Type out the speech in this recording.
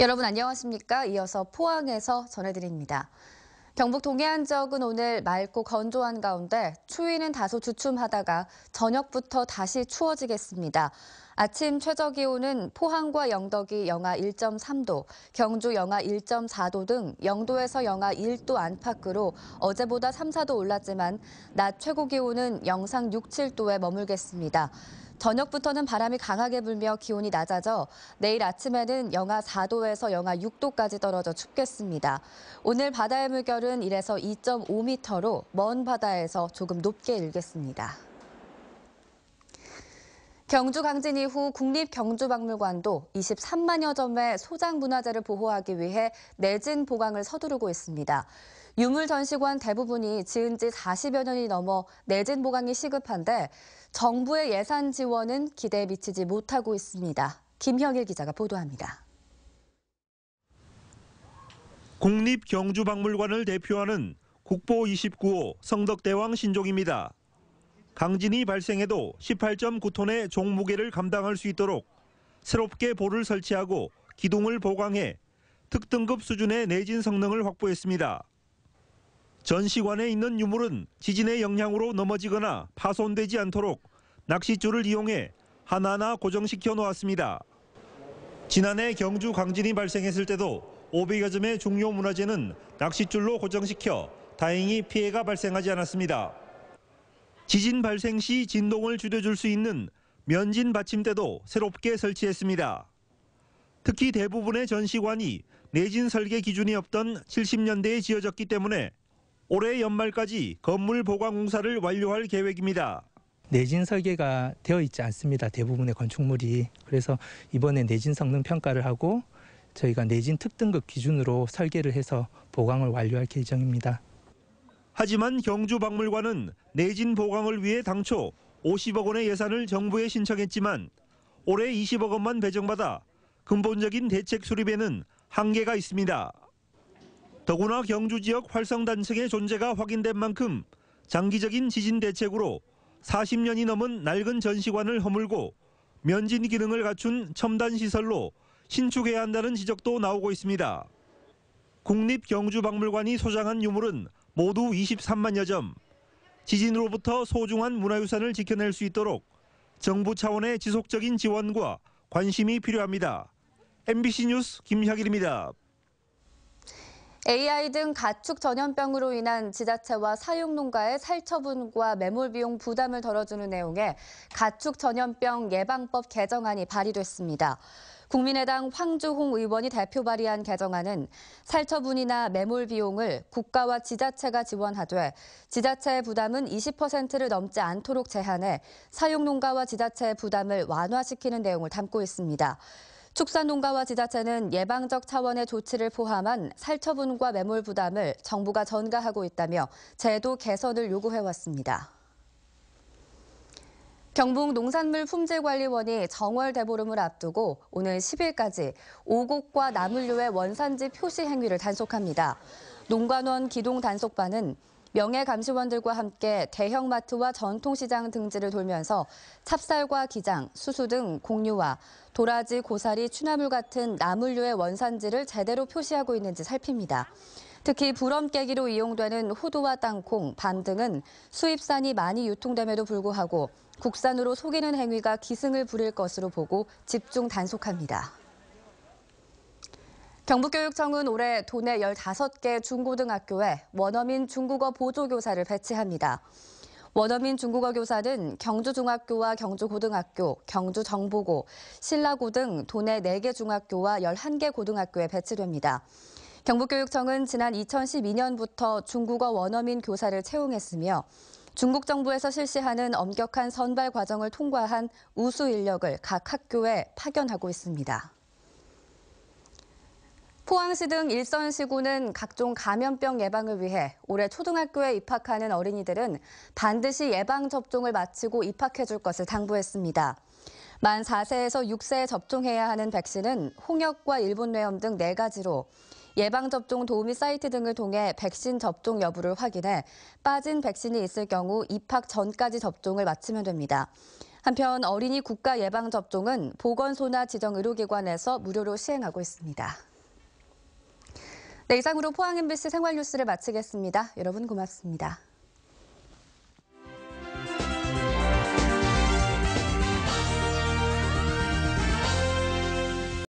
여러분 안녕하십니까? 이어서 포항에서 전해드립니다. 경북 동해안 지역은 오늘 맑고 건조한 가운데 추위는 다소 주춤하다가 저녁부터 다시 추워지겠습니다. 아침 최저 기온은 포항과 영덕이 영하 1.3도, 경주 영하 1.4도 등 0도에서 영하 1도 안팎으로 어제보다 3, 4도 올랐지만 낮 최고 기온은 영상 6, 7도에 머물겠습니다. 저녁부터는 바람이 강하게 불며 기온이 낮아져 내일 아침에는 영하 4도에서 영하 6도까지 떨어져 춥겠습니다. 오늘 바다의 물결은 1에서 2.5m로 먼 바다에서 조금 높게 일겠습니다. 경주 강진 이후 국립경주박물관도 23만여 점의 소장 문화재를 보호하기 위해 내진 보강을 서두르고 있습니다. 유물 전시관 대부분이 지은 지 40여 년이 넘어 내진 보강이 시급한데 정부의 예산 지원은 기대에 미치지 못하고 있습니다. 김형일 기자가 보도합니다. 국립경주박물관을 대표하는 국보 29호 성덕대왕 신종입니다. 강진이 발생해도 18.9톤의 종 무게를 감당할 수 있도록 새롭게 볼을 설치하고 기둥을 보강해 특등급 수준의 내진 성능을 확보했습니다. 전시관에 있는 유물은 지진의 영향으로 넘어지거나 파손되지 않도록 낚싯줄을 이용해 하나하나 고정시켜 놓았습니다. 지난해 경주 강진이 발생했을 때도 500여 점의 중요 문화재는 낚싯줄로 고정시켜 다행히 피해가 발생하지 않았습니다. 지진 발생 시 진동을 줄여줄 수 있는 면진 받침대도 새롭게 설치했습니다. 특히 대부분의 전시관이 내진 설계 기준이 없던 70년대에 지어졌기 때문에 올해 연말까지 건물 보강 공사를 완료할 계획입니다. 내진 설계가 되어 있지 않습니다. 대부분의 건축물이. 그래서 이번에 내진 성능 평가를 하고 저희가 내진 특등급 기준으로 설계를 해서 보강을 완료할 계정입니다. 하지만 경주박물관은 내진 보강을 위해 당초 50억 원의 예산을 정부에 신청했지만 올해 20억 원만 배정받아 근본적인 대책 수립에는 한계가 있습니다. 더구나 경주 지역 활성단층의 존재가 확인된 만큼 장기적인 지진 대책으로 40년이 넘은 낡은 전시관을 허물고 면진 기능을 갖춘 첨단 시설로 신축해야 한다는 지적도 나오고 있습니다. 국립경주박물관이 소장한 유물은 모두 23만여 점. 지진으로부터 소중한 문화유산을 지켜낼 수 있도록 정부 차원의 지속적인 지원과 관심이 필요합니다. MBC 뉴스 김학일입니다. AI 등 가축 전염병으로 인한 지자체와 사육농가의 살처분과 매몰 비용 부담을 덜어주는 내용의 가축 전염병 예방법 개정안이 발의됐습니다. 국민의당 황주홍 의원이 대표 발의한 개정안은 살처분이나 매몰 비용을 국가와 지자체가 지원하되 지자체의 부담은 20%를 넘지 않도록 제한해 사육농가와 지자체의 부담을 완화시키는 내용을 담고 있습니다. 축산농가와 지자체는 예방적 차원의 조치를 포함한 살처분과 매몰 부담을 정부가 전가하고 있다며 제도 개선을 요구해왔습니다. 경북 농산물 품질관리원이 정월 대보름을 앞두고 오늘 10일까지 오곡과 나물류의 원산지 표시 행위를 단속합니다. 농관원 기동 단속반은 명예감시원들과 함께 대형마트와 전통시장 등지를 돌면서 찹쌀과 기장, 수수 등 곡류와 도라지, 고사리, 추나물 같은 나물류의 원산지를 제대로 표시하고 있는지 살핍니다. 특히 부럼 깨기로 이용되는 호두와 땅콩, 밤 등은 수입산이 많이 유통됨에도 불구하고 국산으로 속이는 행위가 기승을 부릴 것으로 보고 집중 단속합니다. 경북교육청은 올해 도내 15개 중고등학교에 원어민 중국어 보조교사를 배치합니다. 원어민 중국어 교사는 경주중학교와 경주고등학교, 경주정보고, 신라고 등 도내 4개 중학교와 11개 고등학교에 배치됩니다. 경북교육청은 지난 2012년부터 중국어 원어민 교사를 채용했으며 중국 정부에서 실시하는 엄격한 선발 과정을 통과한 우수 인력을 각 학교에 파견하고 있습니다. 포항시 등 일선시군은 각종 감염병 예방을 위해 올해 초등학교에 입학하는 어린이들은 반드시 예방접종을 마치고 입학해줄 것을 당부했습니다. 만 4세에서 6세에 접종해야 하는 백신은 홍역과 일본뇌염 등 4가지로 예방접종 도우미 사이트 등을 통해 백신 접종 여부를 확인해 빠진 백신이 있을 경우 입학 전까지 접종을 마치면 됩니다. 한편 어린이 국가 예방접종은 보건소나 지정 의료기관에서 무료로 시행하고 있습니다. 네, 이상으로 포항 MBC 생활 뉴스를 마치겠습니다. 여러분 고맙습니다.